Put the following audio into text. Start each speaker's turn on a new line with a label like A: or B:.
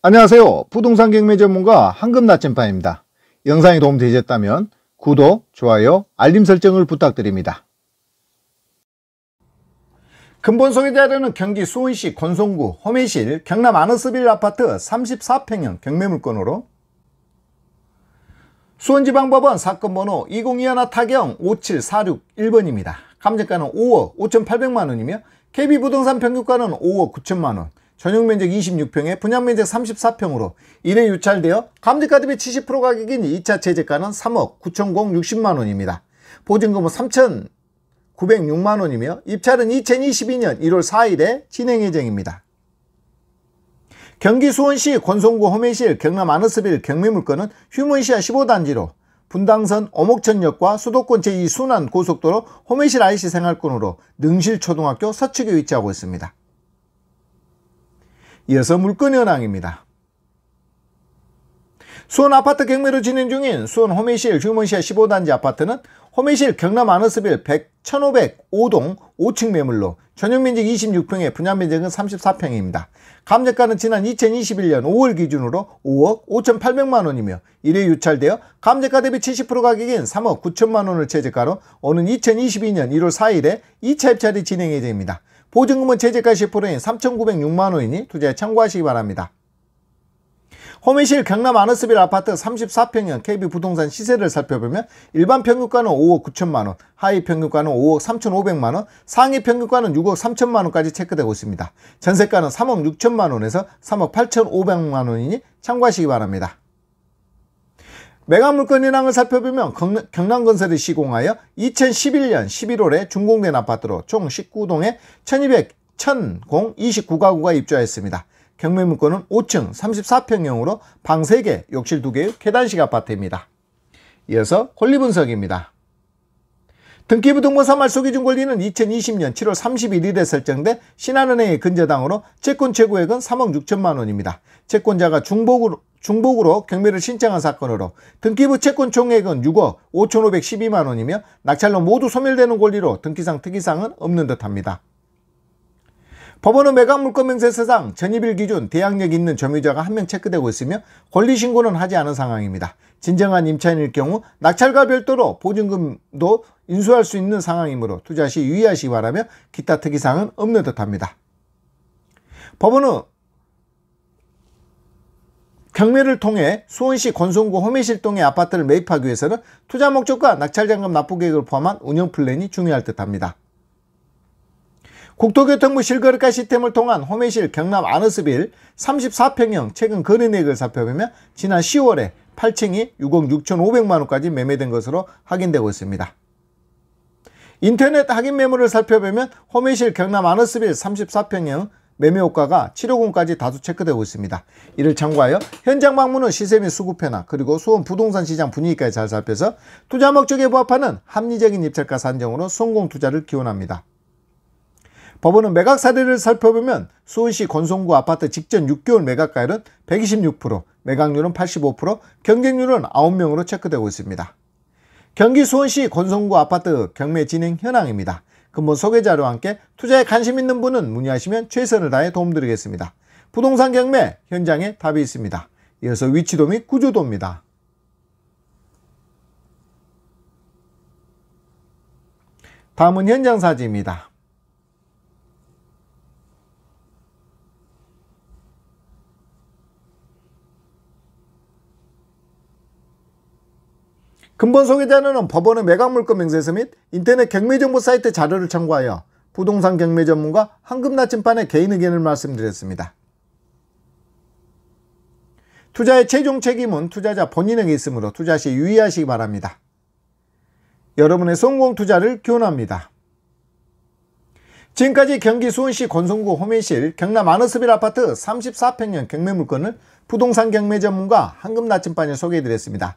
A: 안녕하세요. 부동산 경매 전문가 황금나침반입니다. 영상이 도움되셨다면 구독, 좋아요, 알림 설정을 부탁드립니다. 근본 소유자료는 경기 수원시 권송구 호매실 경남 아너스빌 아파트 34평형 경매 물건으로 수원지방법원 사건 번호 2021 타경 57461번입니다. 감정가는 5억 5,800만원이며 KB부동산 평균가는 5억 9천만원 전용 면적 26평에 분양 면적 34평으로 1회 유찰되어 감지가 대비 70% 가격인 2차 제저가는 3억 9,060만 원입니다. 보증금은 3,906만 원이며 입찰은 2022년 1월 4일에 진행 예정입니다. 경기 수원시 권송구 호매실 경남 아너스빌 경매물건은 휴먼시아 15단지로 분당선 어목천역과 수도권 제2순환 고속도로 호매실 IC 생활권으로 능실초등학교 서측에 위치하고 있습니다. 이어서 물건현황입니다. 수원 아파트 경매로 진행 중인 수원 호메실휴먼시아 15단지 아파트는 호메실 경남 아너스빌 1 1505동 5층 매물로 전용면적 26평에 분양면적은 34평입니다. 감정가는 지난 2021년 5월 기준으로 5억 5,800만원이며 이래 유찰되어 감정가 대비 70% 가격인 3억 9천만원을 최저가로 오는 2022년 1월 4일에 2차 입찰이 진행 예됩니다 보증금은 최저가 10%인 3,906만원이니 투자에 참고하시기 바랍니다. 호미실 경남 아너스빌 아파트 34평형 KB 부동산 시세를 살펴보면 일반 평균가는 5억 9천만원, 하위 평균가는 5억 3천5백만원, 상위 평균가는 6억 3천만원까지 체크되고 있습니다. 전세가는 3억 6천만원에서 3억 8천5백만원이니 참고하시기 바랍니다. 매각물건인항을 살펴보면 경남건설이 시공하여 2011년 11월에 준공된 아파트로 총 19동에 1200, 1029가구가 입주하였습니다. 경매물건은 5층 34평형으로 방 3개, 욕실 2개의 계단식 아파트입니다. 이어서 권리분석입니다. 등기부등본사 말소기준 권리는 2020년 7월 31일에 설정된 신한은행의 근저당으로 채권 최고액은 3억 6천만 원입니다. 채권자가 중복으로 중복으로 경매를 신청한 사건으로 등기부 채권 총액은 6억 5,512만 원이며 낙찰로 모두 소멸되는 권리로 등기상 특이상은 없는 듯합니다. 법원은 매각물건명세서상 전입일 기준 대항력 있는 점유자가 한 명 체크되고 있으며 권리신고는 하지 않은 상황입니다. 진정한 임차인일 경우 낙찰과 별도로 보증금도 인수할 수 있는 상황이므로 투자 시 유의하시기 바라며 기타 특이사항은 없는 듯합니다. 법원은 경매를 통해 수원시 권송구 호미실동의 아파트를 매입하기 위해서는 투자 목적과 낙찰잔금 납부 계획을 포함한 운영 플랜이 중요할 듯합니다. 국토교통부 실거래가 시스템을 통한 호매실 경남 아너스빌 34평형 최근 거래내역을 살펴보면 지난 10월에 8층이 6억 6,500만원까지 매매된 것으로 확인되고 있습니다. 인터넷 확인 매물을 살펴보면 호매실 경남 아너스빌 34평형 매매 효과가 치료금까지 다수 체크되고 있습니다. 이를 참고하여 현장 방문은 시세 및 수급 변화 그리고 수원 부동산 시장 분위기까지 잘 살펴서 투자 목적에 부합하는 합리적인 입찰가 산정으로 성공 투자를 기원합니다. 법원은 매각 사례를 살펴보면 수원시 건송구 아파트 직전 6개월 매각가율은 126%, 매각률은 85%, 경쟁률은 9명으로 체크되고 있습니다. 경기 수원시 건송구 아파트 경매 진행 현황입니다. 근본 뭐 소개자료와 함께 투자에 관심 있는 분은 문의하시면 최선을 다해 도움드리겠습니다. 부동산 경매 현장에 답이 있습니다. 이어서 위치도 및 구조도입니다. 다음은 현장 사진입니다. 근본 소개자는 법원의 매각물건 명세서 및 인터넷 경매정보 사이트 자료를 참고하여 부동산 경매 전문가 황금나침판의 개인 의견을 말씀드렸습니다. 투자의 최종 책임은 투자자 본인에게 있으므로 투자 시 유의하시기 바랍니다. 여러분의 성공 투자를 기원합니다. 지금까지 경기 수원시 권성구 호민실 경남 아너스빌 아파트 34평형 경매 물건을 부동산 경매 전문가 황금나침판이 소개해드렸습니다.